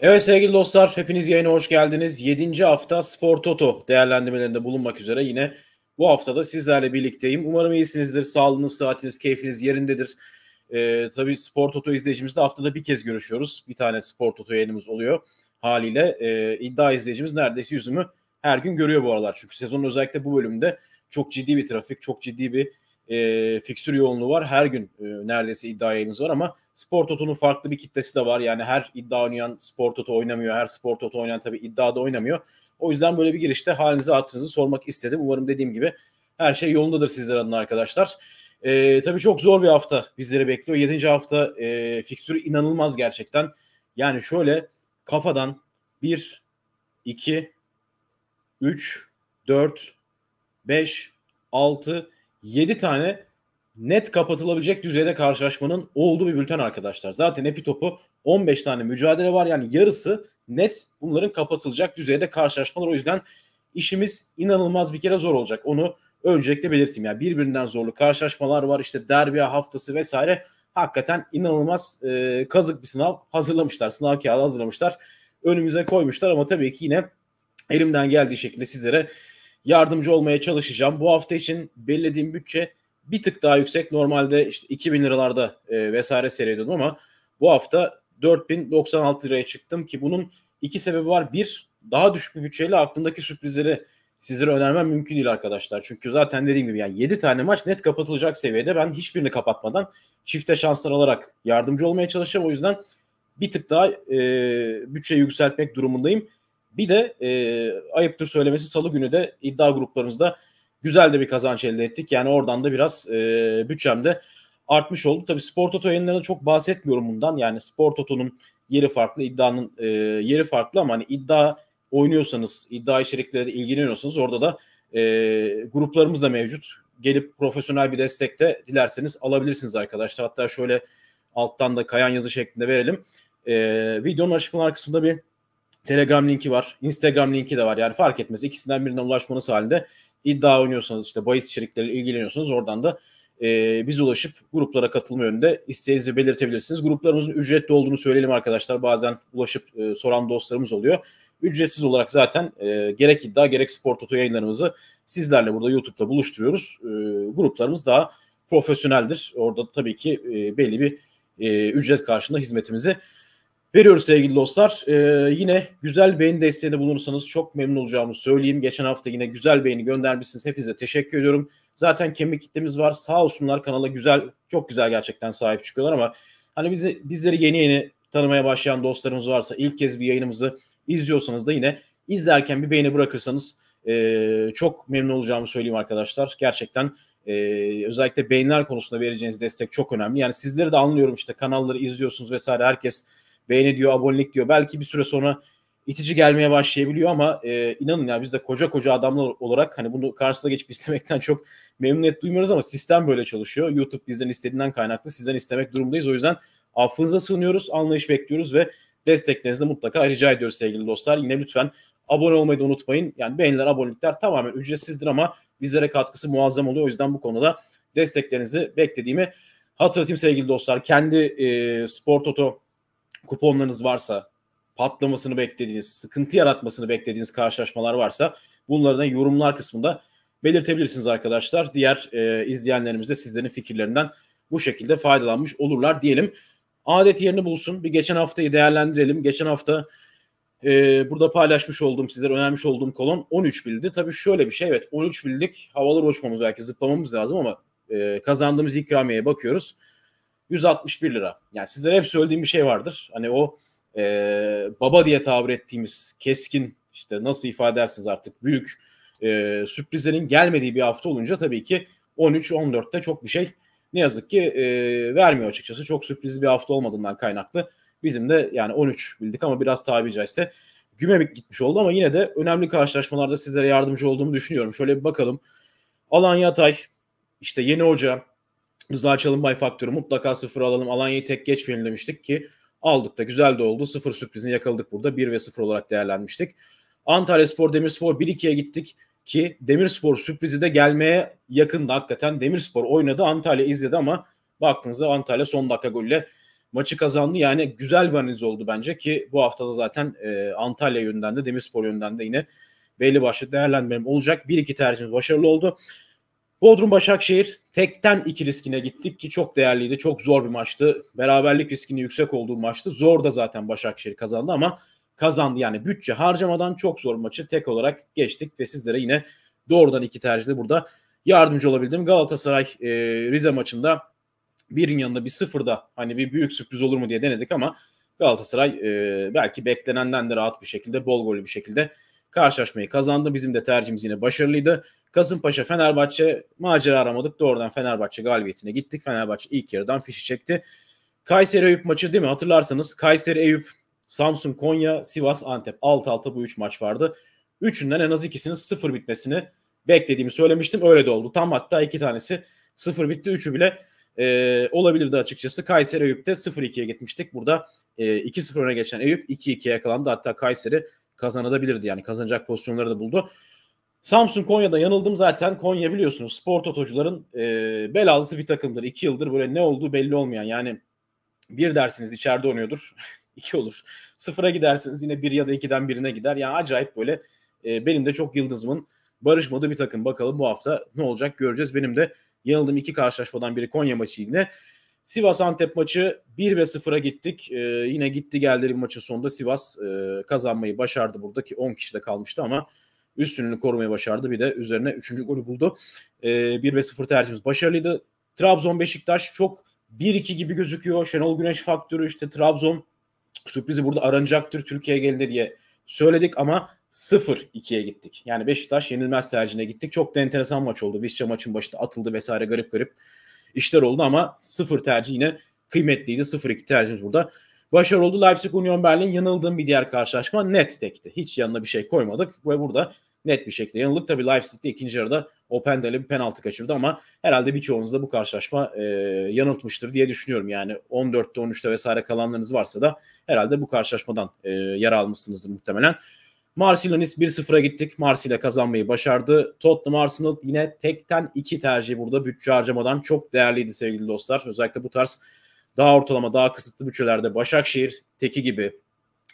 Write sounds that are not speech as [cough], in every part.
Evet sevgili dostlar hepiniz yayına hoş geldiniz. 7. hafta Spor Toto değerlendirmelerinde bulunmak üzere yine bu haftada sizlerle birlikteyim. Umarım iyisinizdir, sağlığınız, saatiniz, keyfiniz yerindedir. Ee, tabii Spor Toto izleyicimizle haftada bir kez görüşüyoruz. Bir tane Spor Toto yayınımız oluyor haliyle. E, iddia izleyicimiz neredeyse yüzümü her gün görüyor bu aralar. Çünkü sezonun özellikle bu bölümde çok ciddi bir trafik, çok ciddi bir e, fiksür yoğunluğu var. Her gün e, neredeyse iddia yayınımız var ama Spor Toto'nun farklı bir kitlesi de var. Yani her iddia oynayan Spor Toto oynamıyor. Her Spor Toto oynayan tabii iddia da oynamıyor. O yüzden böyle bir girişte halinizi hatırınızı sormak istedim. Umarım dediğim gibi her şey yolundadır sizler adına arkadaşlar. E, tabii çok zor bir hafta bizleri bekliyor. Yedinci hafta e, fiksürü inanılmaz gerçekten. Yani şöyle kafadan 1, 2, 3, 4, 5, 6, 7 tane net kapatılabilecek düzeyde karşılaşmanın olduğu bir bülten arkadaşlar. Zaten epi topu 15 tane mücadele var yani yarısı net bunların kapatılacak düzeyde karşılaşmalar. O yüzden işimiz inanılmaz bir kere zor olacak. Onu öncelikle belirteyim. Yani birbirinden zorlu karşılaşmalar var işte derbiya haftası vesaire. Hakikaten inanılmaz e, kazık bir sınav hazırlamışlar. Sınav kağıdı hazırlamışlar. Önümüze koymuşlar ama tabii ki yine elimden geldiği şekilde sizlere yardımcı olmaya çalışacağım. Bu hafta için belirlediğim bütçe bir tık daha yüksek. Normalde işte 2000 liralarda e, vesaire seyrediyordum ama bu hafta 4096 liraya çıktım ki bunun iki sebebi var. Bir, daha düşük bir bütçeyle aklımdaki sürprizleri sizlere önermem mümkün değil arkadaşlar. Çünkü zaten dediğim gibi yani 7 tane maç net kapatılacak seviyede. Ben hiçbirini kapatmadan çifte şanslar alarak yardımcı olmaya çalışacağım. O yüzden bir tık daha e, bütçeyi yükseltmek durumundayım. Bir de e, ayıptır söylemesi salı günü de iddia gruplarımızda güzel de bir kazanç elde ettik. Yani oradan da biraz e, bütçemde artmış oldu. Tabii sport Toto yayınlarında çok bahsetmiyorum bundan. Yani sport Toto'nun yeri farklı, iddianın e, yeri farklı ama hani iddia oynuyorsanız, iddia içerikleriyle ilgileniyorsanız orada da e, gruplarımız da mevcut. Gelip profesyonel bir destek de dilerseniz alabilirsiniz arkadaşlar. Hatta şöyle alttan da kayan yazı şeklinde verelim. E, videonun açıklamalar kısmında bir Telegram linki var. Instagram linki de var. Yani fark etmez. İkisinden birine ulaşmanız halinde iddia oynuyorsanız işte bahis içerikleriyle ilgileniyorsanız oradan da e, biz ulaşıp gruplara katılma yönünde isteğinizi belirtebilirsiniz. Gruplarımızın ücretli olduğunu söyleyelim arkadaşlar. Bazen ulaşıp e, soran dostlarımız oluyor. Ücretsiz olarak zaten e, gerek iddia gerek spor toto yayınlarımızı sizlerle burada YouTube'da buluşturuyoruz. E, gruplarımız daha profesyoneldir. Orada tabii ki e, belli bir e, ücret karşılığında hizmetimizi veriyoruz sevgili dostlar. Ee, yine güzel beğeni desteğinde bulunursanız çok memnun olacağımı söyleyeyim. Geçen hafta yine güzel beğeni göndermişsiniz. Hepinize teşekkür ediyorum. Zaten kemik kitlemiz var. Sağ olsunlar kanala güzel, çok güzel gerçekten sahip çıkıyorlar ama hani bizi, bizleri yeni yeni tanımaya başlayan dostlarımız varsa ilk kez bir yayınımızı izliyorsanız da yine izlerken bir beğeni bırakırsanız e, çok memnun olacağımı söyleyeyim arkadaşlar. Gerçekten ee, özellikle beyinler konusunda vereceğiniz destek çok önemli. Yani sizleri de anlıyorum işte kanalları izliyorsunuz vesaire herkes beğeni diyor, abonelik diyor. Belki bir süre sonra itici gelmeye başlayabiliyor ama e, inanın ya biz de koca koca adamlar olarak hani bunu karşısına geçip [laughs] istemekten çok memnuniyet duymuyoruz ama sistem böyle çalışıyor. YouTube bizden istediğinden kaynaklı sizden istemek durumundayız. O yüzden affınıza sığınıyoruz, anlayış bekliyoruz ve desteklerinizi de mutlaka rica ediyoruz sevgili dostlar. Yine lütfen abone olmayı da unutmayın. Yani beğeniler, abonelikler tamamen ücretsizdir ama bizlere katkısı muazzam oluyor. O yüzden bu konuda desteklerinizi beklediğimi hatırlatayım sevgili dostlar. Kendi e, Spor Toto kuponlarınız varsa, patlamasını beklediğiniz, sıkıntı yaratmasını beklediğiniz karşılaşmalar varsa bunları da yorumlar kısmında belirtebilirsiniz arkadaşlar. Diğer e, izleyenlerimiz de sizlerin fikirlerinden bu şekilde faydalanmış olurlar diyelim. Adet yerini bulsun. Bir geçen haftayı değerlendirelim. Geçen hafta e, burada paylaşmış olduğum, sizlere önermiş olduğum kolon 13 bildi. Tabii şöyle bir şey evet 13 bildik. Havalar uçmamız belki zıplamamız lazım ama e, kazandığımız ikramiyeye bakıyoruz. 161 lira. Yani sizlere hep söylediğim bir şey vardır. Hani o e, baba diye tabir ettiğimiz keskin işte nasıl ifade edersiniz artık büyük e, sürprizlerin gelmediği bir hafta olunca tabii ki 13-14'te çok bir şey ne yazık ki e, vermiyor açıkçası. Çok sürprizli bir hafta olmadığından kaynaklı. Bizim de yani 13 bildik ama biraz tabiri caizse gümemik gitmiş oldu ama yine de önemli karşılaşmalarda sizlere yardımcı olduğumu düşünüyorum. Şöyle bir bakalım. Alan Yatay, işte yeni hoca, Rıza Çalınbay faktörü mutlaka sıfır alalım. Alanya'yı tek geçmeyelim demiştik ki aldık da güzel de oldu. Sıfır sürprizini yakaladık burada. 1 ve 0 olarak değerlenmiştik. Antalya Spor Demirspor 1-2'ye gittik ki Demirspor sürprizi de gelmeye yakında hakikaten. Demirspor oynadı Antalya izledi ama baktığınızda Antalya son dakika golle maçı kazandı. Yani güzel bir analiz oldu bence ki bu haftada zaten e, Antalya yönünden de Demirspor yönünden de yine belli başlı değerlendirmem olacak. Bir iki tercihimiz başarılı oldu. Bodrum Başakşehir tekten iki riskine gittik ki çok değerliydi. Çok zor bir maçtı. Beraberlik riskini yüksek olduğu maçtı. Zor da zaten Başakşehir kazandı ama kazandı. Yani bütçe harcamadan çok zor maçı tek olarak geçtik ve sizlere yine doğrudan iki tercihli burada yardımcı olabildim. Galatasaray e, Rize maçında birin yanında bir sıfırda hani bir büyük sürpriz olur mu diye denedik ama Galatasaray e, belki beklenenden de rahat bir şekilde bol golü bir şekilde Karşılaşmayı kazandı. Bizim de tercihimiz yine başarılıydı. Kasımpaşa Fenerbahçe macera aramadık. Doğrudan Fenerbahçe galibiyetine gittik. Fenerbahçe ilk yarıdan fişi çekti. Kayseri Eyüp maçı değil mi? Hatırlarsanız Kayseri Eyüp, Samsun Konya, Sivas Antep. Alt alta bu 3 maç vardı. Üçünden en az ikisinin sıfır bitmesini beklediğimi söylemiştim. Öyle de oldu. Tam hatta iki tanesi sıfır bitti. Üçü bile e, olabilirdi açıkçası. Kayseri Eyüp'te 0-2'ye gitmiştik. Burada e, 2-0 öne geçen Eyüp 2-2'ye yakalandı. Hatta Kayseri kazanabilirdi. Yani kazanacak pozisyonları da buldu. Samsun Konya'da yanıldım zaten. Konya biliyorsunuz spor otocuların e, belalısı bir takımdır. İki yıldır böyle ne olduğu belli olmayan yani bir dersiniz içeride oynuyordur. [laughs] iki olur. Sıfıra gidersiniz yine bir ya da ikiden birine gider. Yani acayip böyle e, benim de çok yıldızımın barışmadığı bir takım. Bakalım bu hafta ne olacak göreceğiz. Benim de yanıldığım iki karşılaşmadan biri Konya maçı yine. Sivas Antep maçı 1 ve 0'a gittik. Ee, yine gitti geldi bir maçın sonunda Sivas e, kazanmayı başardı buradaki 10 kişi de kalmıştı ama üstünlüğünü korumayı başardı. Bir de üzerine 3. golü buldu. Ee, 1 ve 0 tercihimiz başarılıydı. Trabzon Beşiktaş çok 1-2 gibi gözüküyor. Şenol Güneş faktörü işte Trabzon sürprizi burada aranacaktır Türkiye gelir diye söyledik ama 0-2'ye gittik. Yani Beşiktaş yenilmez tercihine gittik. Çok da enteresan maç oldu. Visca maçın başında atıldı vesaire garip garip işler oldu ama sıfır tercih yine kıymetliydi. 0-2 tercihimiz burada. Başarı oldu. Leipzig Union Berlin yanıldığım bir diğer karşılaşma net tekti. Hiç yanına bir şey koymadık ve burada net bir şekilde yanıldık. Tabii Leipzig'de ikinci yarıda Opendal'e bir penaltı kaçırdı ama herhalde birçoğunuz da bu karşılaşma e, yanıltmıştır diye düşünüyorum. Yani 14'te 13'te vesaire kalanlarınız varsa da herhalde bu karşılaşmadan e, yara almışsınızdır muhtemelen. Marsilya Nice 1-0'a gittik. Marsilya kazanmayı başardı. Tottenham Arsenal yine tekten iki tercih burada bütçe harcamadan çok değerliydi sevgili dostlar. Özellikle bu tarz daha ortalama daha kısıtlı bütçelerde Başakşehir teki gibi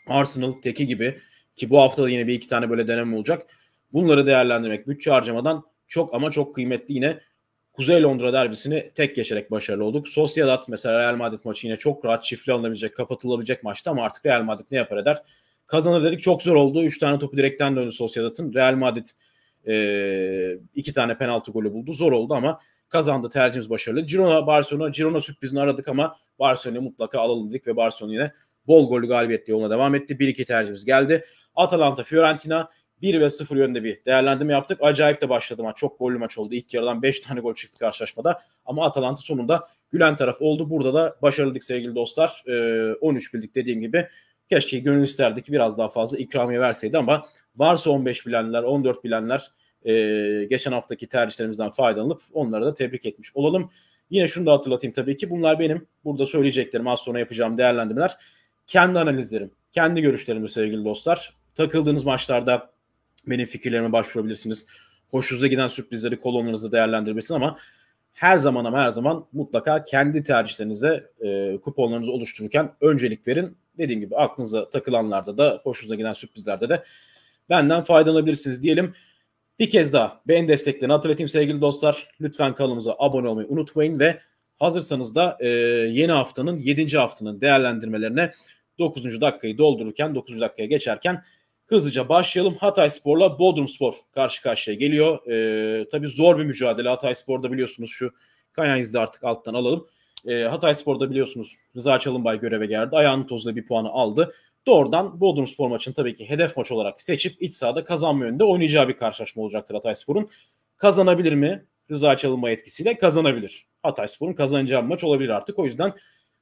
Arsenal teki gibi ki bu hafta da yine bir iki tane böyle deneme olacak. Bunları değerlendirmek bütçe harcamadan çok ama çok kıymetli yine Kuzey Londra derbisini tek geçerek başarılı olduk. Sociedad mesela Real Madrid maçı yine çok rahat çiftli alınabilecek, kapatılabilecek maçtı ama artık Real Madrid ne yapar eder? kazanır dedik. Çok zor oldu. 3 tane topu direkten döndü Sociedad'ın. Real Madrid 2 e, iki tane penaltı golü buldu. Zor oldu ama kazandı. Tercihimiz başarılı. Girona, Barcelona, Girona sürprizini aradık ama Barcelona'yı mutlaka alalım dedik ve Barcelona yine bol golü galibiyetle yoluna devam etti. 1-2 tercihimiz geldi. Atalanta, Fiorentina 1 ve 0 yönde bir değerlendirme yaptık. Acayip de başladı maç. Çok gollü maç oldu. İlk yarıdan 5 tane gol çıktı karşılaşmada. Ama Atalanta sonunda gülen taraf oldu. Burada da başarıldık sevgili dostlar. 13 e, bildik dediğim gibi. Keşke gönül isterdi ki biraz daha fazla ikramiye verseydi ama varsa 15 bilenler, 14 bilenler e, geçen haftaki tercihlerimizden faydalanıp onları da tebrik etmiş olalım. Yine şunu da hatırlatayım tabii ki bunlar benim burada söyleyeceklerim az sonra yapacağım değerlendirmeler. Kendi analizlerim, kendi görüşlerimdir sevgili dostlar. Takıldığınız maçlarda benim fikirlerime başvurabilirsiniz. Hoşunuza giden sürprizleri kolonlarınızda değerlendirebilirsiniz ama her zaman ama her zaman mutlaka kendi tercihlerinize e, kuponlarınızı oluştururken öncelik verin dediğim gibi aklınıza takılanlarda da hoşunuza giden sürprizlerde de benden faydalanabilirsiniz diyelim. Bir kez daha beğen desteklerini hatırlatayım sevgili dostlar. Lütfen kanalımıza abone olmayı unutmayın ve hazırsanız da e, yeni haftanın 7. haftanın değerlendirmelerine 9. dakikayı doldururken 9. dakikaya geçerken hızlıca başlayalım. Hatay Spor'la Bodrum Spor karşı karşıya geliyor. E, tabii zor bir mücadele Hatay Spor'da biliyorsunuz şu Kanya'yı da artık alttan alalım. E, Hatay Spor'da biliyorsunuz Rıza Çalınbay göreve geldi. Ayağının tozla bir puanı aldı. Doğrudan Bodrum Spor maçını tabii ki hedef maç olarak seçip iç sahada kazanma yönünde oynayacağı bir karşılaşma olacaktır Hatay Spor'un. Kazanabilir mi? Rıza Çalınbay etkisiyle kazanabilir. Hatay Spor'un kazanacağı bir maç olabilir artık. O yüzden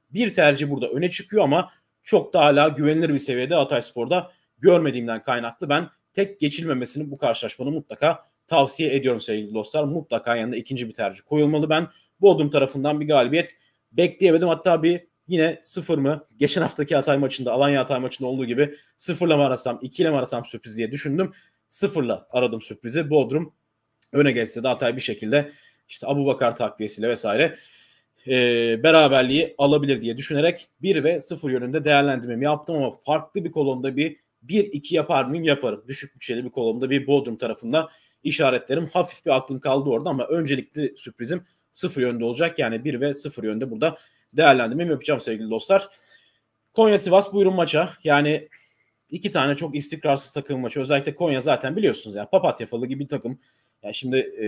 bir tercih burada öne çıkıyor ama çok da hala güvenilir bir seviyede Hatay Spor'da görmediğimden kaynaklı ben tek geçilmemesini bu karşılaşmanın mutlaka tavsiye ediyorum sevgili dostlar. Mutlaka yanında ikinci bir tercih koyulmalı. Ben Bodrum tarafından bir galibiyet bekleyemedim. Hatta bir yine sıfır mı? Geçen haftaki Hatay maçında, Alanya Hatay maçında olduğu gibi sıfırla mı arasam, ikiyle mi arasam sürpriz diye düşündüm. Sıfırla aradım sürprizi. Bodrum öne geçse de Hatay bir şekilde işte Abu Bakar takviyesiyle vesaire e, beraberliği alabilir diye düşünerek 1 ve 0 yönünde değerlendirmemi yaptım ama farklı bir kolonda bir 1-2 yapar mıyım yaparım. Düşük bütçeli bir kolonda bir Bodrum tarafında işaretlerim. Hafif bir aklım kaldı orada ama öncelikli sürprizim sıfır yönde olacak. Yani 1 ve 0 yönde burada değerlendirmemi yapacağım sevgili dostlar. Konya Sivas buyurun maça. Yani iki tane çok istikrarsız takım maçı. Özellikle Konya zaten biliyorsunuz ya Papatya falı gibi bir takım. Yani şimdi e,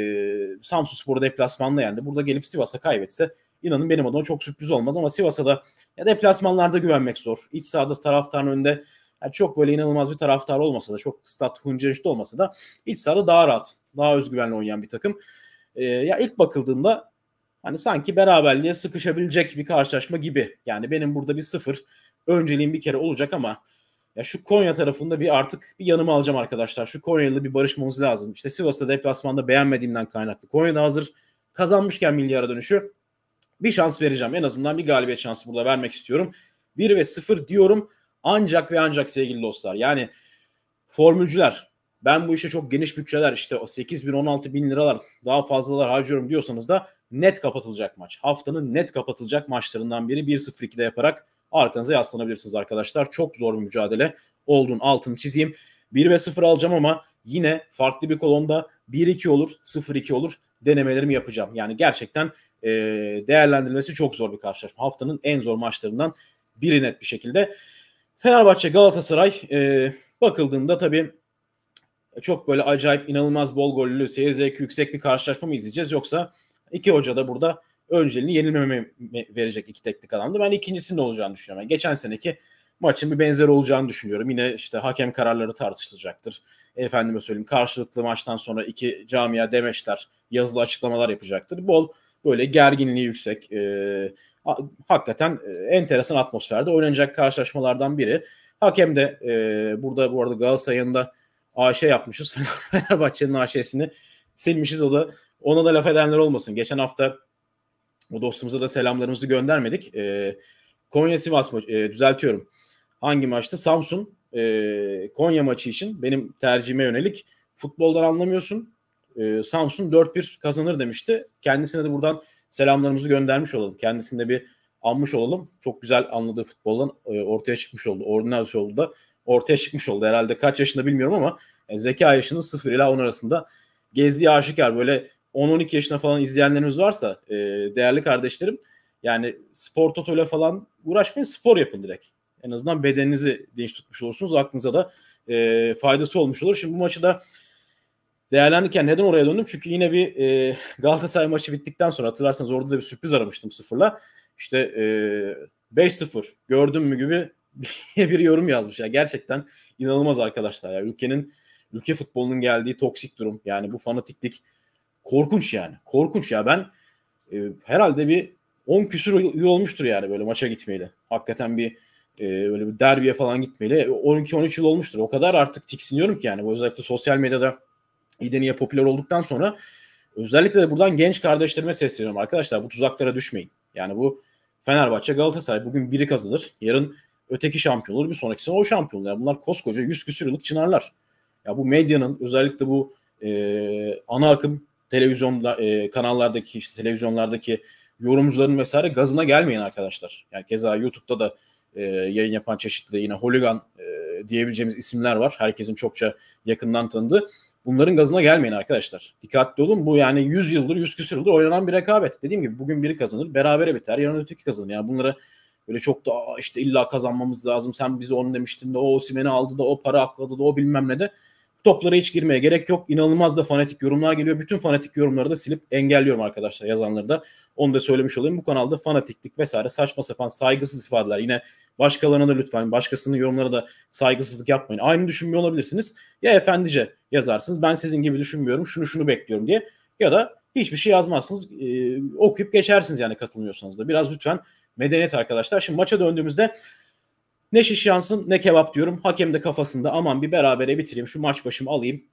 Samsun Spor'u deplasmanla yendi. Burada gelip Sivas'a kaybetse inanın benim adıma çok sürpriz olmaz ama Sivas'a da ya deplasmanlarda güvenmek zor. İç sahada taraftarın önünde yani çok böyle inanılmaz bir taraftar olmasa da çok stat huncarışta olmasa da iç sahada daha rahat, daha özgüvenli oynayan bir takım. E, ya ilk bakıldığında Hani sanki beraberliğe sıkışabilecek bir karşılaşma gibi. Yani benim burada bir sıfır önceliğim bir kere olacak ama ya şu Konya tarafında bir artık bir yanıma alacağım arkadaşlar. Şu Konya'yla bir barışmamız lazım. İşte Sivas'ta deplasmanda beğenmediğimden kaynaklı. Konya'da hazır kazanmışken milli ara dönüşü bir şans vereceğim. En azından bir galibiyet şansı burada vermek istiyorum. 1 ve 0 diyorum. Ancak ve ancak sevgili dostlar. Yani formülcüler ben bu işe çok geniş bütçeler işte o 8 bin 16 bin liralar daha fazlalar harcıyorum diyorsanız da net kapatılacak maç. Haftanın net kapatılacak maçlarından biri 1-0-2'de yaparak arkanıza yaslanabilirsiniz arkadaşlar. Çok zor bir mücadele olduğunu altını çizeyim. 1 ve 0 alacağım ama yine farklı bir kolonda 1-2 olur, 0-2 olur denemelerimi yapacağım. Yani gerçekten e, değerlendirilmesi çok zor bir karşılaşma. Haftanın en zor maçlarından biri net bir şekilde. Fenerbahçe Galatasaray e, bakıldığında tabii çok böyle acayip inanılmaz bol gollü, seyir zevki yüksek bir karşılaşma mı izleyeceğiz yoksa İki hoca da burada önceliğini yenilmeme verecek iki teknik adamdı. Ben ikincisinin olacağını düşünüyorum. Yani geçen seneki maçın bir benzeri olacağını düşünüyorum. Yine işte hakem kararları tartışılacaktır. Efendime söyleyeyim karşılıklı maçtan sonra iki camia demeçler, yazılı açıklamalar yapacaktır. Bol böyle gerginliği yüksek, e, hakikaten e, enteresan atmosferde oynanacak karşılaşmalardan biri. Hakem de e, burada bu arada Galatasaray'ın da AŞ e yapmışız. [laughs] Fenerbahçe'nin AŞ'sini silmişiz. O da ona da laf edenler olmasın. Geçen hafta o dostumuza da selamlarımızı göndermedik. E, Konya Sivas maçı e, düzeltiyorum. Hangi maçtı? Samsun e, Konya maçı için benim tercihime yönelik futboldan anlamıyorsun. E, Samsun 4-1 kazanır demişti. Kendisine de buradan selamlarımızı göndermiş olalım. Kendisinde bir anmış olalım. Çok güzel anladığı futboldan e, ortaya çıkmış oldu. Ordinals oldu da ortaya çıkmış oldu. Herhalde kaç yaşında bilmiyorum ama yani e, zeka yaşının 0 ila 10 arasında gezdiği aşikar böyle 10-12 yaşına falan izleyenlerimiz varsa e, değerli kardeşlerim yani spor totoyla falan uğraşmayın spor yapın direkt. En azından bedeninizi dinç tutmuş olursunuz. Aklınıza da e, faydası olmuş olur. Şimdi bu maçı da değerlendirirken neden oraya döndüm? Çünkü yine bir e, Galatasaray maçı bittikten sonra hatırlarsanız orada da bir sürpriz aramıştım sıfırla. İşte e, 5-0 gördün mü gibi [laughs] bir yorum yazmış. Ya. Gerçekten inanılmaz arkadaşlar. Ya. Ülkenin ülke futbolunun geldiği toksik durum yani bu fanatiklik korkunç yani. Korkunç ya ben e, herhalde bir 10 küsür yıl olmuştur yani böyle maça gitmeyle. Hakikaten bir e, öyle bir derbiye falan gitmeyle 12-13 yıl olmuştur. O kadar artık tiksiniyorum ki yani. Bu özellikle sosyal medyada İdeni'ye popüler olduktan sonra özellikle de buradan genç kardeşlerime sesleniyorum arkadaşlar. Bu tuzaklara düşmeyin. Yani bu Fenerbahçe, Galatasaray bugün biri kazanır. Yarın öteki şampiyon olur. Bir sonraki sene o şampiyon olur. Yani bunlar koskoca yüz küsür yıllık çınarlar. Ya bu medyanın özellikle bu e, ana akım televizyonda e, kanallardaki işte televizyonlardaki yorumcuların vesaire gazına gelmeyin arkadaşlar. Yani keza YouTube'da da e, yayın yapan çeşitli yine holigan e, diyebileceğimiz isimler var. Herkesin çokça yakından tanıdığı. Bunların gazına gelmeyin arkadaşlar. Dikkatli olun. Bu yani 100 yıldır, 100 küsür yıldır oynanan bir rekabet. Dediğim gibi bugün biri kazanır, berabere biter. Yarın öteki kazanır. Yani bunlara böyle çok da işte illa kazanmamız lazım. Sen bize onu demiştin de o Simen'i aldı da o para akladı da o bilmem ne de toplara hiç girmeye gerek yok. İnanılmaz da fanatik yorumlar geliyor. Bütün fanatik yorumları da silip engelliyorum arkadaşlar yazanları da. Onu da söylemiş olayım. Bu kanalda fanatiklik vesaire saçma sapan saygısız ifadeler. Yine başkalarına da lütfen başkasının yorumlara da saygısızlık yapmayın. Aynı düşünmüyor olabilirsiniz. Ya efendice yazarsınız. Ben sizin gibi düşünmüyorum. Şunu şunu bekliyorum diye. Ya da hiçbir şey yazmazsınız. E, okuyup geçersiniz yani katılmıyorsanız da. Biraz lütfen medeniyet arkadaşlar. Şimdi maça döndüğümüzde ne şiş yansın ne kebap diyorum. Hakem de kafasında aman bir berabere bitireyim şu maç başımı alayım.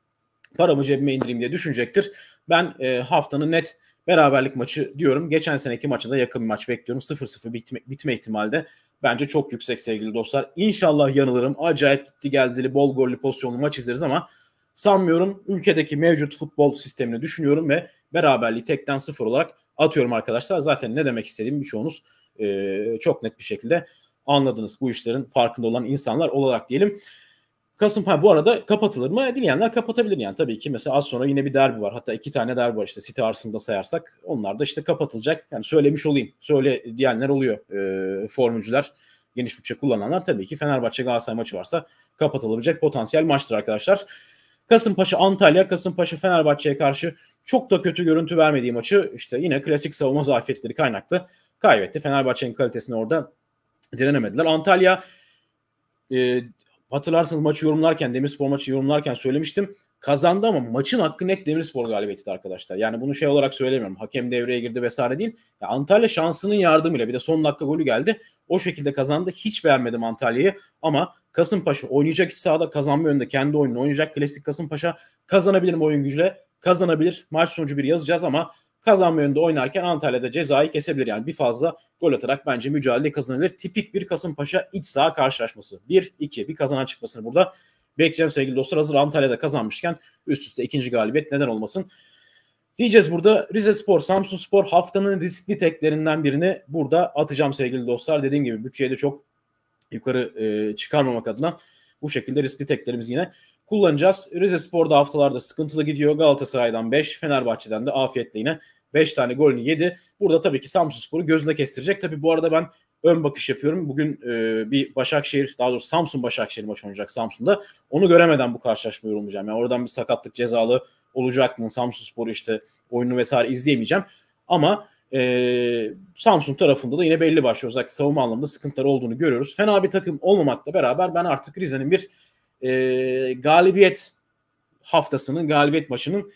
Paramı cebime indireyim diye düşünecektir. Ben e, haftanın net beraberlik maçı diyorum. Geçen seneki maçında yakın bir maç bekliyorum. 0-0 bitme, bitme ihtimali bence çok yüksek sevgili dostlar. İnşallah yanılırım. Acayip gitti geldili bol gollü pozisyonlu maç izleriz ama sanmıyorum. Ülkedeki mevcut futbol sistemini düşünüyorum ve beraberliği tekten sıfır olarak atıyorum arkadaşlar. Zaten ne demek istediğimi birçoğunuz e, çok net bir şekilde anladınız bu işlerin farkında olan insanlar olarak diyelim. Kasımpay bu arada kapatılır mı? Dileyenler kapatabilir yani tabii ki. Mesela az sonra yine bir derbi var. Hatta iki tane derbi var işte City Arsenal'da sayarsak. Onlar da işte kapatılacak. Yani söylemiş olayım. Söyle diyenler oluyor e, formülcüler. Geniş bütçe kullananlar tabii ki Fenerbahçe Galatasaray maçı varsa kapatılabilecek potansiyel maçtır arkadaşlar. Kasımpaşa Antalya, Kasımpaşa Fenerbahçe'ye karşı çok da kötü görüntü vermediği maçı işte yine klasik savunma zafiyetleri kaynaklı kaybetti. Fenerbahçe'nin kalitesini orada direnemediler. Antalya e, hatırlarsanız maçı yorumlarken Demirspor maçı yorumlarken söylemiştim. Kazandı ama maçın hakkı net Demirspor galibiyeti arkadaşlar. Yani bunu şey olarak söylemiyorum. Hakem devreye girdi vesaire değil. Ya Antalya şansının yardımıyla bir de son dakika golü geldi. O şekilde kazandı. Hiç beğenmedim Antalya'yı ama Kasımpaşa oynayacak iç sahada kazanma yönünde kendi oyununu oynayacak. Klasik Kasımpaşa kazanabilir mi oyun gücüyle? Kazanabilir. Maç sonucu bir yazacağız ama kazanma yönünde oynarken Antalya'da cezayı kesebilir. Yani bir fazla gol atarak bence mücadele kazanabilir. Tipik bir Kasımpaşa iç saha karşılaşması. 1-2 bir kazanan çıkmasını burada bekleyeceğim sevgili dostlar. Hazır Antalya'da kazanmışken üst üste ikinci galibiyet neden olmasın. Diyeceğiz burada Rize Spor, Samsun Spor haftanın riskli teklerinden birini burada atacağım sevgili dostlar. Dediğim gibi bütçeyi de çok yukarı e, çıkarmamak adına bu şekilde riskli teklerimiz yine kullanacağız. Rize Spor da haftalarda sıkıntılı gidiyor. Galatasaray'dan 5, Fenerbahçe'den de afiyetle yine 5 tane golünü yedi. Burada tabii ki Samsun Spor'u gözüne kestirecek. Tabii bu arada ben ön bakış yapıyorum. Bugün e, bir Başakşehir, daha doğrusu Samsun Başakşehir maçı oynayacak Samsun'da. Onu göremeden bu karşılaşma yorulmayacağım. Yani oradan bir sakatlık cezalı olacak mı? Samsun Spor'u işte oyunu vesaire izleyemeyeceğim. Ama e, Samsun tarafında da yine belli başlı Özellikle savunma anlamında sıkıntılar olduğunu görüyoruz. Fena bir takım olmamakla beraber ben artık Rize'nin bir e, galibiyet haftasının, galibiyet maçının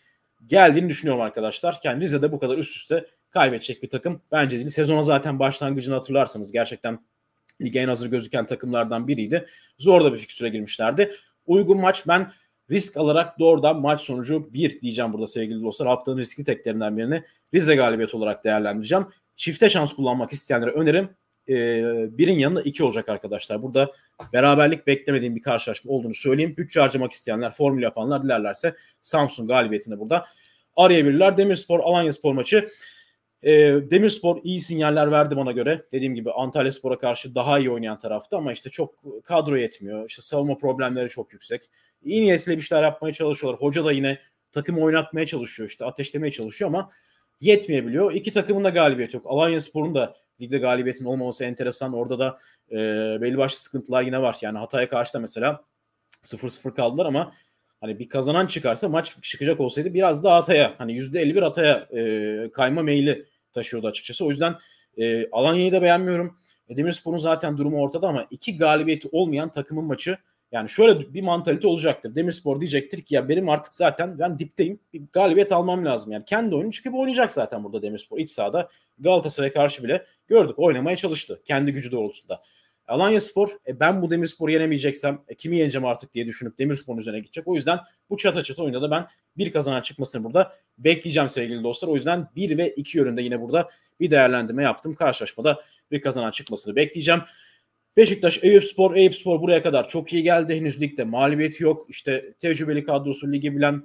geldiğini düşünüyorum arkadaşlar. Yani Rize'de bu kadar üst üste kaybedecek bir takım bence değil. Sezona zaten başlangıcını hatırlarsanız gerçekten lige en hazır gözüken takımlardan biriydi. Zor da bir fikstüre girmişlerdi. Uygun maç ben risk alarak doğrudan maç sonucu 1 diyeceğim burada sevgili dostlar. Haftanın riskli teklerinden birini Rize galibiyet olarak değerlendireceğim. Çifte şans kullanmak isteyenlere önerim e, birin yanında iki olacak arkadaşlar. Burada beraberlik beklemediğim bir karşılaşma olduğunu söyleyeyim. Bütçe harcamak isteyenler, formül yapanlar dilerlerse Samsung galibiyetinde burada arayabilirler. Demirspor Alanya Spor maçı e, Demirspor iyi sinyaller verdi bana göre. Dediğim gibi Antalya Spor'a karşı daha iyi oynayan tarafta ama işte çok kadro yetmiyor. İşte savunma problemleri çok yüksek. İyi niyetli bir şeyler yapmaya çalışıyorlar. Hoca da yine takımı oynatmaya çalışıyor işte ateşlemeye çalışıyor ama yetmeyebiliyor. İki takımın da galibiyet yok. Alanya Spor'un da Ligde galibiyetin olmaması enteresan. Orada da e, belli başlı sıkıntılar yine var. Yani Hatay'a karşı da mesela 0-0 kaldılar ama hani bir kazanan çıkarsa maç çıkacak olsaydı biraz da Hatay'a hani %51 Hatay'a e, kayma meyli taşıyordu açıkçası. O yüzden e, Alanya'yı da beğenmiyorum. Demirspor'un zaten durumu ortada ama iki galibiyeti olmayan takımın maçı yani şöyle bir mantalite olacaktır. Demirspor diyecektir ki ya benim artık zaten ben dipteyim. Bir galibiyet almam lazım. Yani kendi oyunu çıkıp oynayacak zaten burada Demirspor. iç sahada Galatasaray'a karşı bile gördük oynamaya çalıştı. Kendi gücü doğrultusunda. Alanya Spor e ben bu Demirspor'u yenemeyeceksem e, kimi yeneceğim artık diye düşünüp Demirspor'un üzerine gidecek. O yüzden bu çata çata oyunda da ben bir kazanan çıkmasını burada bekleyeceğim sevgili dostlar. O yüzden 1 ve 2 yönünde yine burada bir değerlendirme yaptım. Karşılaşmada bir kazanan çıkmasını bekleyeceğim. Beşiktaş, Eyüp Spor, Eyüp Spor buraya kadar çok iyi geldi. Henüz ligde mağlubiyeti yok. İşte tecrübeli kadrosu ligi bilen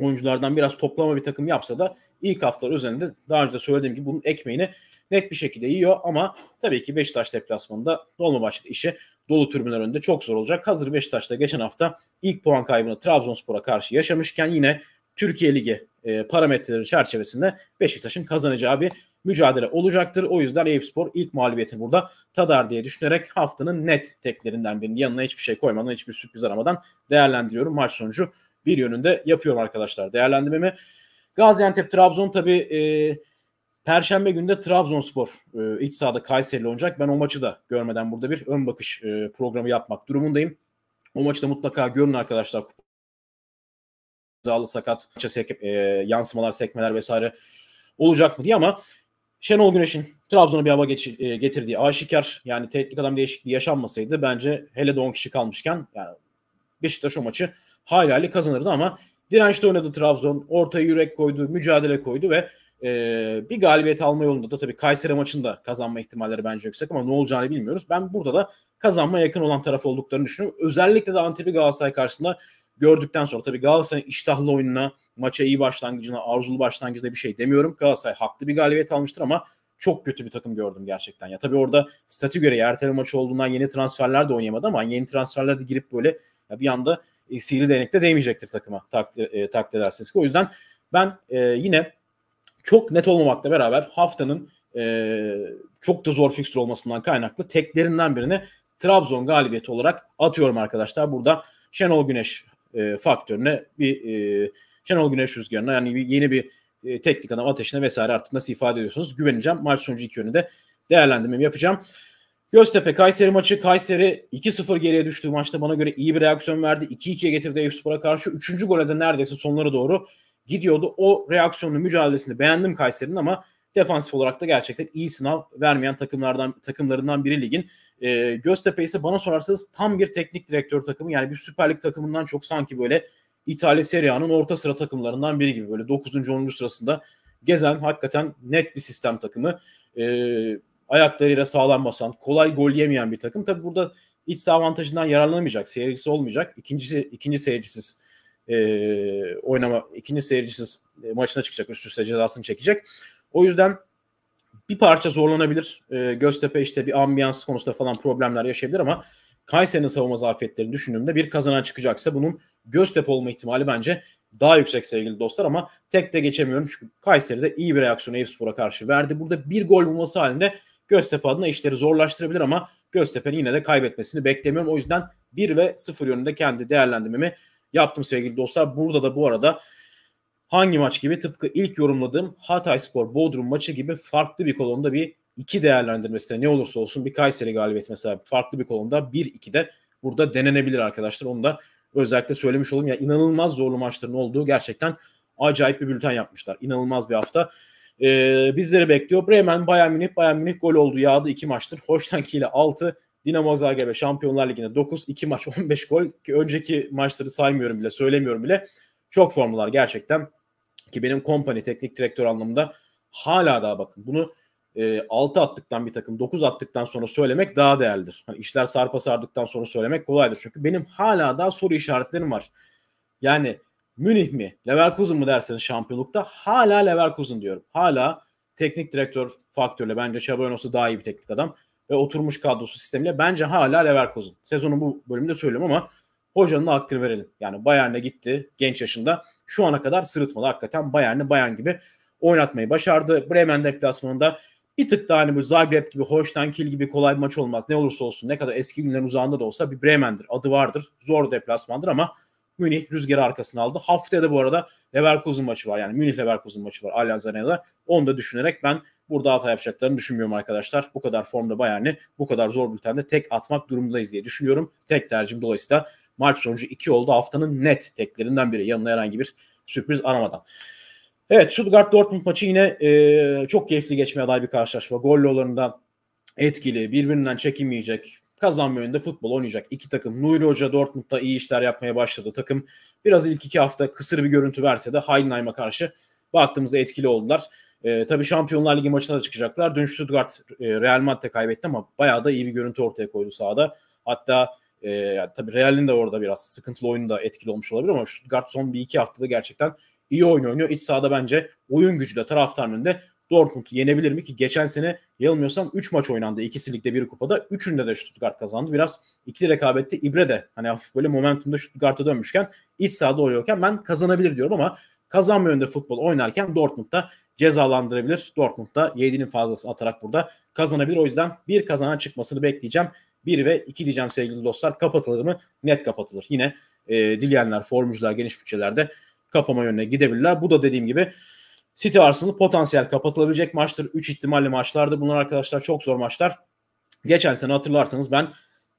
oyunculardan biraz toplama bir takım yapsa da ilk haftalar üzerinde daha önce de söylediğim gibi bunun ekmeğini net bir şekilde yiyor ama tabii ki Beşiktaş deplasmanında Dolmabahçe'de işi dolu türbünler önünde çok zor olacak. Hazır Beşiktaş'ta geçen hafta ilk puan kaybını Trabzonspor'a karşı yaşamışken yine Türkiye Ligi e, parametreleri çerçevesinde Beşiktaş'ın kazanacağı bir mücadele olacaktır. O yüzden e-spor ilk mağlubiyetini burada tadar diye düşünerek haftanın net teklerinden birinin yanına hiçbir şey koymadan, hiçbir sürpriz aramadan değerlendiriyorum. Maç sonucu bir yönünde yapıyorum arkadaşlar değerlendirmemi. Gaziantep Trabzon tabi e, Perşembe günde Trabzonspor e, iç sahada Kayseri'yle oynayacak. Ben o maçı da görmeden burada bir ön bakış e, programı yapmak durumundayım. O maçı da mutlaka görün arkadaşlar. Zalı sakat, e, yansımalar, sekmeler vesaire olacak mı diye ama Şenol Güneş'in Trabzon'a bir hava geç, e, getirdiği aşikar yani teknik adam değişikliği yaşanmasaydı bence hele de 10 kişi kalmışken yani Beşiktaş o maçı hayli hayli kazanırdı ama dirençli oynadı Trabzon. Ortaya yürek koydu, mücadele koydu ve e, bir galibiyet alma yolunda da tabii Kayseri maçında kazanma ihtimalleri bence yüksek ama ne olacağını bilmiyoruz. Ben burada da kazanma yakın olan taraf olduklarını düşünüyorum. Özellikle de Antep'i Galatasaray karşısında gördükten sonra tabii Galatasaray'ın iştahlı oyununa, maça iyi başlangıcına, arzulu başlangıcına bir şey demiyorum. Galatasaray haklı bir galibiyet almıştır ama çok kötü bir takım gördüm gerçekten. Ya tabii orada statü göre erteleme maçı olduğundan yeni transferler de oynayamadı ama yeni transferler de girip böyle ya bir anda e, sihirli değnekte değmeyecektir takıma takdir, e, takdir edersiniz ki. O yüzden ben e, yine çok net olmamakla beraber haftanın e, çok da zor fikstür olmasından kaynaklı teklerinden birini Trabzon galibiyeti olarak atıyorum arkadaşlar. Burada Şenol Güneş e, faktörüne bir e, Şenol Güneş rüzgarına yani bir, yeni bir e, teknik adam ateşine vesaire artık nasıl ifade ediyorsunuz güveneceğim. Maç sonucu iki yönü de değerlendirmemi yapacağım. Göztepe Kayseri maçı Kayseri 2-0 geriye düştüğü maçta bana göre iyi bir reaksiyon verdi. 2-2'ye getirdi Eyüpspor'a karşı. Üçüncü gole de neredeyse sonlara doğru gidiyordu. O reaksiyonlu mücadelesini beğendim Kayseri'nin ama defansif olarak da gerçekten iyi sınav vermeyen takımlardan takımlarından biri ligin. E, Göztepe ise bana sorarsanız tam bir teknik direktör takımı. Yani bir Süper Lig takımından çok sanki böyle İtalya Serie A'nın orta sıra takımlarından biri gibi. Böyle 9. 10. sırasında gezen hakikaten net bir sistem takımı. E, ayaklarıyla sağlam basan, kolay gol yemeyen bir takım. Tabi burada iç avantajından yararlanamayacak. Seyircisi olmayacak. İkincisi, ikinci seyircisiz e, oynama, ikinci seyircisiz e, maçına çıkacak. Üst üste cezasını çekecek. O yüzden bir parça zorlanabilir. E, Göztepe işte bir ambiyans konusunda falan problemler yaşayabilir ama Kayseri'nin savunma zafiyetlerini düşündüğümde bir kazanan çıkacaksa bunun Göztepe olma ihtimali bence daha yüksek sevgili dostlar ama tek de geçemiyorum çünkü Kayseri de iyi bir reaksiyon Eyüpspor'a karşı verdi. Burada bir gol bulması halinde Göztepe adına işleri zorlaştırabilir ama Göztepe'nin yine de kaybetmesini beklemiyorum. O yüzden 1 ve 0 yönünde kendi değerlendirmemi yaptım sevgili dostlar. Burada da bu arada Hangi maç gibi? Tıpkı ilk yorumladığım Hatay Spor Bodrum maçı gibi farklı bir kolonda bir iki değerlendirmesine ne olursa olsun bir Kayseri galibiyet mesela farklı bir kolonda 1 de burada denenebilir arkadaşlar. Onu da özellikle söylemiş olayım. Ya yani inanılmaz zorlu maçların olduğu gerçekten acayip bir bülten yapmışlar. İnanılmaz bir hafta. Ee, bizleri bekliyor. Bremen, Bayern Münih, Bayern Münih gol oldu yağdı iki maçtır. Hoştanki ile 6, Dinamo Zagreb Şampiyonlar Ligi'nde 9, 2 maç 15 gol. Ki önceki maçları saymıyorum bile, söylemiyorum bile. Çok formular gerçekten ki benim company teknik direktör anlamında hala daha bakın bunu e, 6 attıktan bir takım 9 attıktan sonra söylemek daha değerlidir. Hani işler sarpa sardıktan sonra söylemek kolaydır. Çünkü benim hala daha soru işaretlerim var. Yani Münih mi, Leverkusen mı derseniz şampiyonlukta hala Leverkusen diyorum. Hala teknik direktör faktörle bence Xabi Alonso daha iyi bir teknik adam ve oturmuş kadrosu sistemiyle bence hala Leverkusen. Sezonun bu bölümünde söylüyorum ama hocanın da hakkını verelim. Yani Bayern'e gitti genç yaşında. Şu ana kadar sırıtmadı. Hakikaten Bayern'i Bayern gibi oynatmayı başardı. Bremen deplasmanında bir tık daha hani bu Zagreb gibi, Holstein Kiel gibi kolay bir maç olmaz. Ne olursa olsun ne kadar eski günlerin uzağında da olsa bir Bremen'dir. Adı vardır. Zor deplasmandır ama Münih rüzgarı arkasına aldı. Haftaya da bu arada Leverkusen maçı var. Yani Münih Leverkusen maçı var Allianz Arena'da. Onu da düşünerek ben burada hata yapacaklarını düşünmüyorum arkadaşlar. Bu kadar formda Bayern'i bu kadar zor bültende tek atmak durumundayız diye düşünüyorum. Tek tercihim dolayısıyla Maç sonucu 2 oldu. Haftanın net teklerinden biri. Yanına herhangi bir sürpriz aramadan. Evet Stuttgart Dortmund maçı yine e, çok keyifli geçmeye aday bir karşılaşma. Gollolarından etkili, birbirinden çekinmeyecek, kazanma yönünde futbol oynayacak iki takım. Nuri Hoca Dortmund'da iyi işler yapmaya başladı takım. Biraz ilk iki hafta kısır bir görüntü verse de Heidenheim'a karşı baktığımızda etkili oldular. E, tabii Şampiyonlar Ligi maçına da çıkacaklar. Dün Stuttgart e, Real Madrid'e kaybetti ama bayağı da iyi bir görüntü ortaya koydu sahada. Hatta e, ee, yani tabii Real'in de orada biraz sıkıntılı oyunu da etkili olmuş olabilir ama Stuttgart son bir iki haftada gerçekten iyi oyun oynuyor. İç sahada bence oyun gücüyle taraftarın önünde Dortmund'u yenebilir mi ki geçen sene yanılmıyorsam 3 maç oynandı. İkisi ligde bir kupada. Üçünde de Stuttgart kazandı. Biraz ikili rekabette İbre de hani hafif böyle momentumda Stuttgart'a dönmüşken iç sahada oynuyorken ben kazanabilir diyorum ama kazanma yönünde futbol oynarken Dortmund da cezalandırabilir. Dortmund da 7'nin fazlası atarak burada kazanabilir. O yüzden bir kazanan çıkmasını bekleyeceğim. 1 ve 2 diyeceğim sevgili dostlar. Kapatılır mı? Net kapatılır. Yine e, dileyenler, formcular geniş bütçelerde kapama yönüne gidebilirler. Bu da dediğim gibi City Arsenal potansiyel kapatılabilecek maçtır. 3 ihtimalli maçlardı. Bunlar arkadaşlar çok zor maçlar. Geçen sene hatırlarsanız ben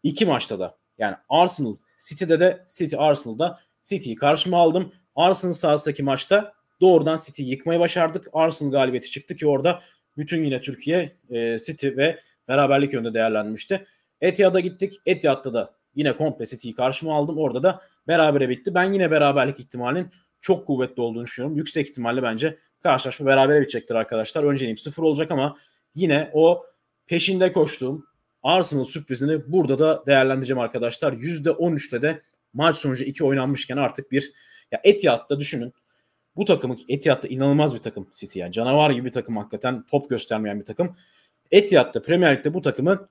iki maçta da yani Arsenal City'de de City Arsenal'da City'yi karşıma aldım. Arsenal sahasındaki maçta doğrudan City'yi yıkmayı başardık. Arsenal galibiyeti çıktı ki orada bütün yine Türkiye e, City ve beraberlik yönünde değerlenmişti. Etihad'a gittik. Etihad'da da yine komple City'yi karşıma aldım. Orada da berabere bitti. Ben yine beraberlik ihtimalinin çok kuvvetli olduğunu düşünüyorum. Yüksek ihtimalle bence karşılaşma berabere bitecektir arkadaşlar. Önceliğim sıfır olacak ama yine o peşinde koştuğum Arsenal sürprizini burada da değerlendireceğim arkadaşlar. %13'te de maç sonucu 2 oynanmışken artık bir ya Etihad'da düşünün. Bu takımı Etihad'da inanılmaz bir takım City yani canavar gibi bir takım hakikaten top göstermeyen bir takım. Etihad'da Premier Lig'de bu takımı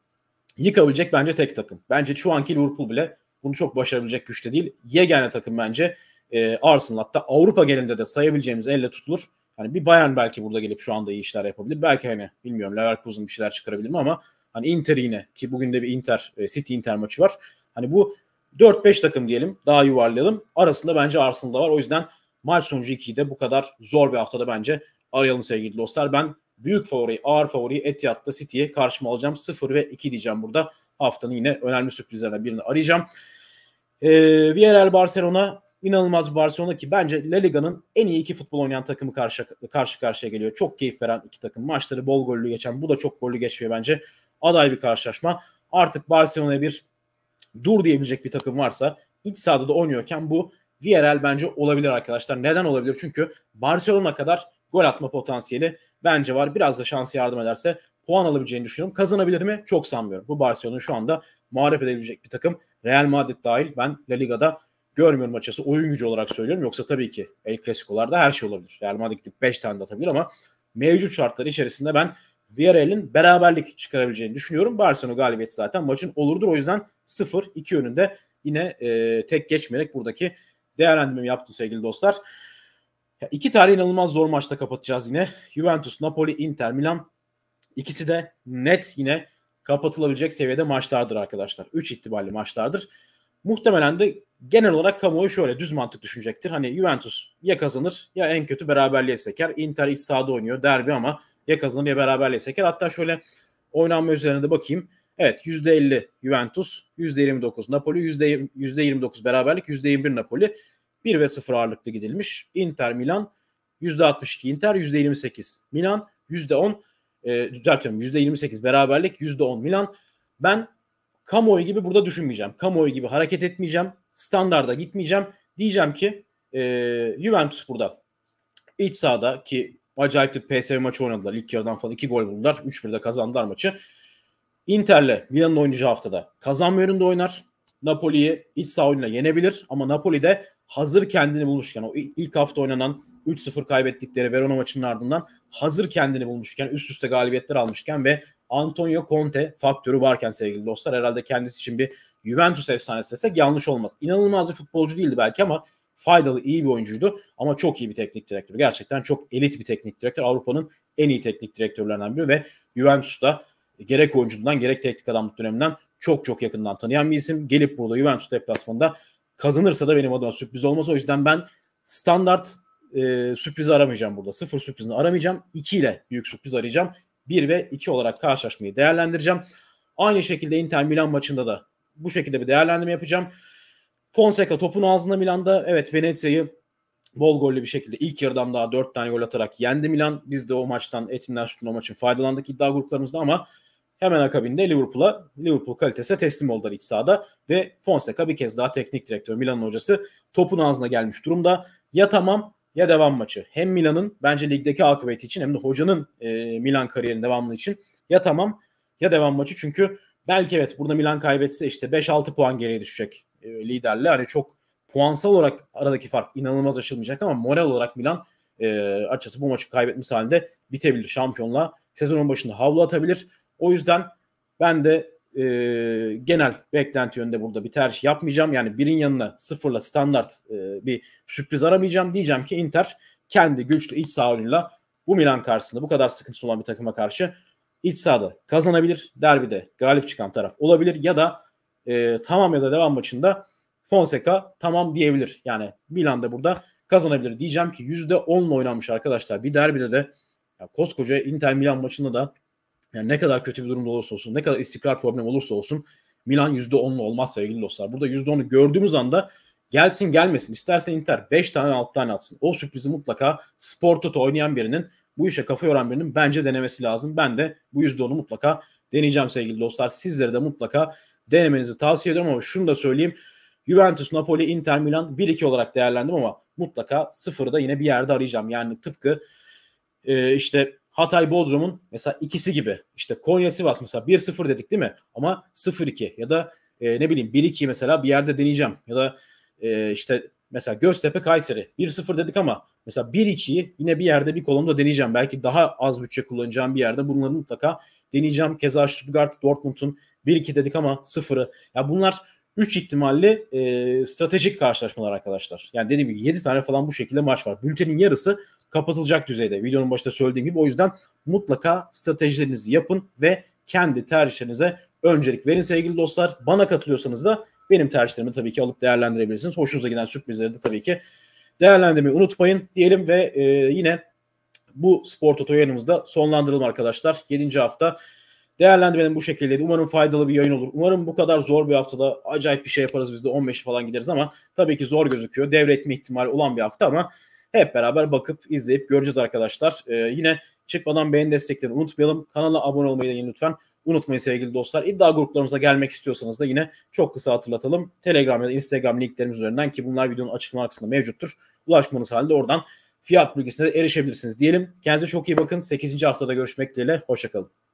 yıkabilecek bence tek takım. Bence şu anki Liverpool bile bunu çok başarabilecek güçte değil. Yegane takım bence e, Arsenal hatta Avrupa genelinde de sayabileceğimiz elle tutulur. Hani bir Bayern belki burada gelip şu anda iyi işler yapabilir. Belki hani bilmiyorum Leverkusen bir şeyler çıkarabilir mi ama hani Inter yine ki bugün de bir Inter e, City Inter maçı var. Hani bu 4-5 takım diyelim daha yuvarlayalım. Arasında bence Arsenal'da var. O yüzden maç sonucu 2'yi de bu kadar zor bir haftada bence arayalım sevgili dostlar. Ben büyük favori, ağır favori Etihad'da City'ye karşıma alacağım. 0 ve 2 diyeceğim burada. Haftanın yine önemli sürprizlerden birini arayacağım. E, Villarreal Barcelona inanılmaz bir Barcelona ki bence La Liga'nın en iyi iki futbol oynayan takımı karşı, karşı karşıya geliyor. Çok keyif veren iki takım. Maçları bol gollü geçen. Bu da çok gollü geçmiyor bence. Aday bir karşılaşma. Artık Barcelona'ya bir dur diyebilecek bir takım varsa iç sahada da oynuyorken bu Villarreal bence olabilir arkadaşlar. Neden olabilir? Çünkü Barcelona kadar gol atma potansiyeli bence var. Biraz da şansı yardım ederse puan alabileceğini düşünüyorum. Kazanabilir mi? Çok sanmıyorum. Bu Barcelona'nın şu anda mağlup edebilecek bir takım. Real Madrid dahil ben La Liga'da görmüyorum açısı Oyun gücü olarak söylüyorum. Yoksa tabii ki El Clasico'larda her şey olabilir. Real Madrid gidip 5 tane de atabilir ama mevcut şartları içerisinde ben Villarreal'in beraberlik çıkarabileceğini düşünüyorum. Barcelona galibiyeti zaten maçın olurdur. O yüzden 0-2 önünde yine e, tek geçmeyerek buradaki değerlendirmemi yaptım sevgili dostlar. Ya iki tane inanılmaz zor maçta kapatacağız yine. Juventus, Napoli, Inter, Milan. İkisi de net yine kapatılabilecek seviyede maçlardır arkadaşlar. Üç ihtimalli maçlardır. Muhtemelen de genel olarak kamuoyu şöyle düz mantık düşünecektir. Hani Juventus ya kazanır ya en kötü beraberliğe seker. Inter iç sahada oynuyor derbi ama ya kazanır ya beraberliğe seker. Hatta şöyle oynanma üzerine de bakayım. Evet %50 Juventus, %29 Napoli, %29 beraberlik, %21 Napoli. 1 ve 0 ağırlıklı gidilmiş. Inter Milan %62 Inter %28 Milan %10 e, düzeltiyorum %28 beraberlik %10 Milan. Ben kamuoyu gibi burada düşünmeyeceğim. Kamuoyu gibi hareket etmeyeceğim. Standarda gitmeyeceğim. Diyeceğim ki e, Juventus burada. İç sahada ki acayip bir PSV maçı oynadılar. İlk yarıdan falan iki gol buldular. 3-1'de kazandılar maçı. Inter'le Milan'ın oynayacağı haftada kazanma yönünde oynar. Napoli'yi iç saha oyununa yenebilir ama Napoli de hazır kendini bulmuşken o ilk hafta oynanan 3-0 kaybettikleri Verona maçının ardından hazır kendini bulmuşken üst üste galibiyetler almışken ve Antonio Conte faktörü varken sevgili dostlar herhalde kendisi için bir Juventus efsanesi desek yanlış olmaz. İnanılmaz bir futbolcu değildi belki ama faydalı iyi bir oyuncuydu ama çok iyi bir teknik direktör. Gerçekten çok elit bir teknik direktör. Avrupa'nın en iyi teknik direktörlerinden biri ve Juventus'ta gerek oyuncudan gerek teknik adamlık döneminden çok çok yakından tanıyan bir isim. Gelip burada Juventus deplasmanında Kazanırsa da benim adıma sürpriz olmaz. O yüzden ben standart e, sürprizi aramayacağım burada. Sıfır sürprizini aramayacağım. 2 ile büyük sürpriz arayacağım. 1 ve 2 olarak karşılaşmayı değerlendireceğim. Aynı şekilde Inter Milan maçında da bu şekilde bir değerlendirme yapacağım. Fonseca topun ağzında Milan'da. Evet Venezia'yı bol gollü bir şekilde ilk yarıdan daha 4 tane gol atarak yendi Milan. Biz de o maçtan etinden sütünden o maçın faydalandık iddia gruplarımızda ama Hemen akabinde Liverpool'a Liverpool kalitesine teslim oldular iç sahada ve Fonseca bir kez daha teknik direktör Milan hocası topun ağzına gelmiş durumda. Ya tamam ya devam maçı. Hem Milan'ın bence ligdeki akıbeti için hem de hocanın e, Milan kariyerinin devamlı için ya tamam ya devam maçı. Çünkü belki evet burada Milan kaybetse işte 5-6 puan geriye düşecek e, liderle. Hani çok puansal olarak aradaki fark inanılmaz aşılmayacak ama moral olarak Milan e, açıkçası bu maçı kaybetmiş halinde bitebilir şampiyonla. Sezonun başında havlu atabilir. O yüzden ben de e, genel beklenti yönde burada bir tercih yapmayacağım. Yani birin yanına sıfırla standart e, bir sürpriz aramayacağım. Diyeceğim ki Inter kendi güçlü iç saha oyunuyla bu Milan karşısında bu kadar sıkıntısı olan bir takıma karşı iç sahada kazanabilir. Derbide galip çıkan taraf olabilir ya da e, tamam ya da devam maçında Fonseca tamam diyebilir. Yani Milan da burada kazanabilir. Diyeceğim ki %10'la oynanmış arkadaşlar. Bir derbide de ya koskoca Inter Milan maçında da yani ne kadar kötü bir durumda olursa olsun, ne kadar istikrar problemi olursa olsun Milan %10'lu olmaz sevgili dostlar. Burada %10'u gördüğümüz anda gelsin gelmesin istersen Inter 5 tane 6 tane atsın. O sürprizi mutlaka spor toto oynayan birinin bu işe kafa yoran birinin bence denemesi lazım. Ben de bu %10'u mutlaka deneyeceğim sevgili dostlar. Sizlere de mutlaka denemenizi tavsiye ediyorum ama şunu da söyleyeyim. Juventus, Napoli, Inter, Milan 1-2 olarak değerlendim ama mutlaka sıfırı da yine bir yerde arayacağım. Yani tıpkı e, işte Hatay Bodrum'un mesela ikisi gibi işte Konya Sivas mesela 1-0 dedik değil mi? Ama 0-2 ya da e, ne bileyim 1-2 mesela bir yerde deneyeceğim ya da e, işte mesela Göztepe Kayseri 1-0 dedik ama mesela 1-2'yi yine bir yerde bir kolumda deneyeceğim. Belki daha az bütçe kullanacağım bir yerde bunları mutlaka deneyeceğim. Keza Stuttgart Dortmund'un 1-2 dedik ama 0'ı. Ya bunlar 3 ihtimalli e, stratejik karşılaşmalar arkadaşlar. Yani dediğim gibi 7 tane falan bu şekilde maç var. Bültenin yarısı kapatılacak düzeyde. Videonun başında söylediğim gibi o yüzden mutlaka stratejilerinizi yapın ve kendi tercihlerinize öncelik verin sevgili dostlar. Bana katılıyorsanız da benim tercihlerimi tabii ki alıp değerlendirebilirsiniz. Hoşunuza giden sürprizleri de tabii ki değerlendirmeyi unutmayın diyelim ve e, yine bu Spor Toto yayınımızda sonlandıralım arkadaşlar. 7. hafta değerlendirmenin bu şekildeydi. Umarım faydalı bir yayın olur. Umarım bu kadar zor bir haftada acayip bir şey yaparız biz de 15'i falan gideriz ama tabii ki zor gözüküyor. Devretme ihtimali olan bir hafta ama hep beraber bakıp izleyip göreceğiz arkadaşlar. Ee, yine çıkmadan beğeni desteklerini unutmayalım. Kanala abone olmayı da yine lütfen unutmayın sevgili dostlar. İddia gruplarımıza gelmek istiyorsanız da yine çok kısa hatırlatalım. Telegram ya da Instagram linklerimiz üzerinden ki bunlar videonun açıklama kısmında mevcuttur. Ulaşmanız halinde oradan fiyat bilgisine erişebilirsiniz diyelim. Kendinize çok iyi bakın. 8. haftada görüşmek dileğiyle. Hoşçakalın.